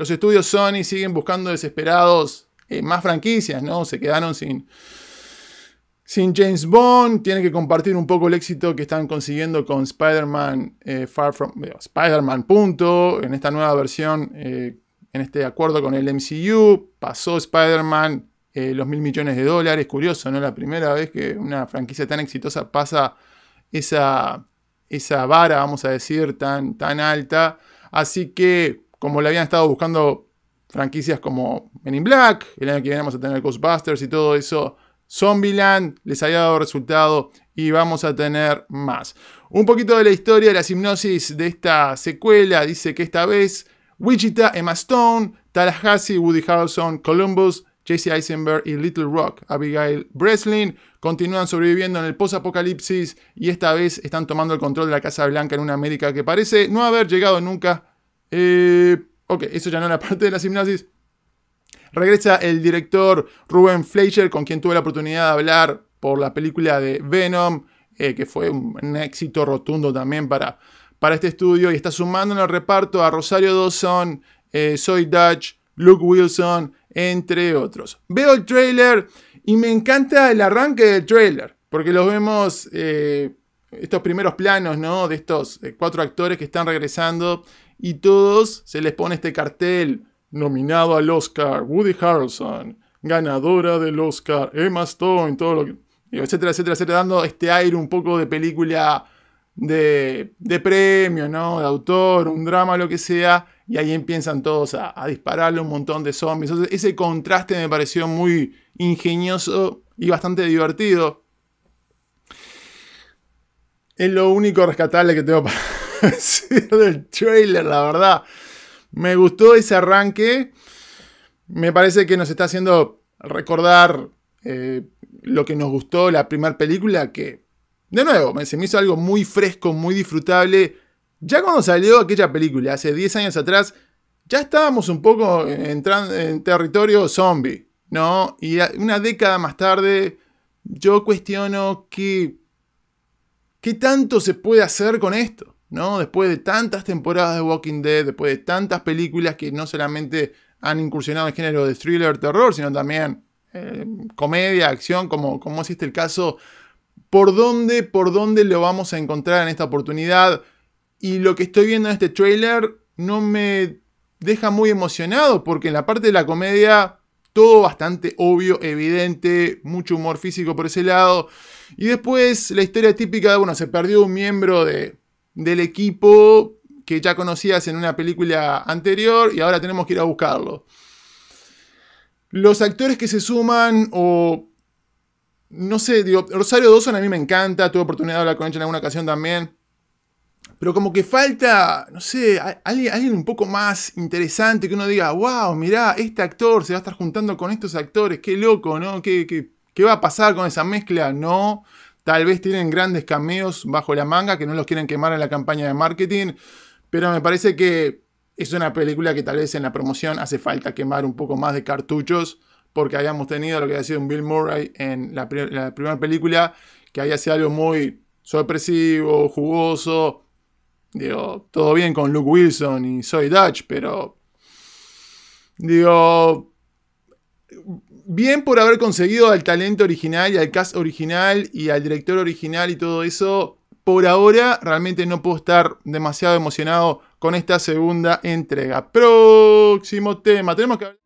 Los estudios Sony siguen buscando desesperados eh, más franquicias, ¿no? Se quedaron sin, sin James Bond, tienen que compartir un poco el éxito que están consiguiendo con Spider-Man eh, Far From Spider-Man punto en esta nueva versión eh, en este acuerdo con el MCU, pasó Spider-Man los mil millones de dólares, curioso, ¿no? La primera vez que una franquicia tan exitosa pasa esa, esa vara, vamos a decir, tan, tan alta. Así que como le habían estado buscando franquicias como Men in Black, el año que viene vamos a tener Ghostbusters y todo eso. Zombieland les había dado resultado y vamos a tener más. Un poquito de la historia de la hipnosis de esta secuela. Dice que esta vez Wichita, Emma Stone, Tallahassee, Woody Harrelson, Columbus, Jesse Eisenberg y Little Rock, Abigail Breslin, continúan sobreviviendo en el apocalipsis. y esta vez están tomando el control de la Casa Blanca en una América que parece no haber llegado nunca eh, ok, eso ya no era parte de la simnosis. Regresa el director Ruben Fleischer, con quien tuve la oportunidad de hablar por la película de Venom, eh, que fue un, éxito rotundo también para, para este estudio. Y está sumando en el reparto a Rosario Dawson, eh, Soy Dutch, Luke Wilson, entre otros. Veo el trailer y me encanta el arranque del trailer, porque los vemos, eh, estos primeros planos, De estos cuatro actores que están regresando y todos se les pone este cartel, nominado al Oscar, Woody Harrelson, ganadora del Oscar, Emma Stone, todo lo etcétera, etcétera, etcétera, dando este aire un poco de película de, premio, ¿no? De autor, un drama, lo que sea, y ahí empiezan todos a, dispararle un montón de zombies. ese contraste me pareció muy ingenioso y bastante divertido. Es lo único rescatable que tengo para del trailer, la verdad. Me gustó ese arranque. Me parece que nos está haciendo recordar eh, lo que nos gustó la primera película, que de nuevo se me hizo algo muy fresco, muy disfrutable. Ya cuando salió aquella película, hace 10 años atrás, ya estábamos un poco entrando en territorio zombie, ¿no? Y una década más tarde, yo cuestiono que, qué tanto se puede hacer con esto. ¿no? Después de tantas temporadas de Walking Dead, después de tantas películas que no solamente han incursionado en el género de thriller, terror, sino también eh, comedia, acción, como, como es este el caso, ¿por dónde, por dónde lo vamos a encontrar en esta oportunidad? Y lo que estoy viendo en este trailer no me deja muy emocionado, porque en la parte de la comedia todo bastante obvio, evidente, mucho humor físico por ese lado. Y después la historia típica de, bueno, se perdió un miembro de del equipo que ya conocías en una película anterior y ahora tenemos que ir a buscarlo. Los actores que se suman o... No sé, digo, Rosario Dawson a mí me encanta, tuve oportunidad de hablar con ella en alguna ocasión también. Pero como que falta, no sé, alguien, un poco más interesante que uno diga, wow, mirá, este actor se va a estar juntando con estos actores, qué loco, ¿no? ¿Qué, qué va a pasar con esa mezcla? No, Tal vez tienen grandes cameos bajo la manga que no los quieren quemar en la campaña de marketing, pero me parece que es una película que tal vez en la promoción hace falta quemar un poco más de cartuchos, porque habíamos tenido lo que había sido un Bill Murray en la, primera película, que había sido algo muy sorpresivo, jugoso. Digo, todo bien con Luke Wilson y Soy Dutch, pero. Digo, Bien por haber conseguido al talento original y al cast original y al director original y todo eso. Por ahora realmente no puedo estar demasiado emocionado con esta segunda entrega. Próximo tema. Tenemos que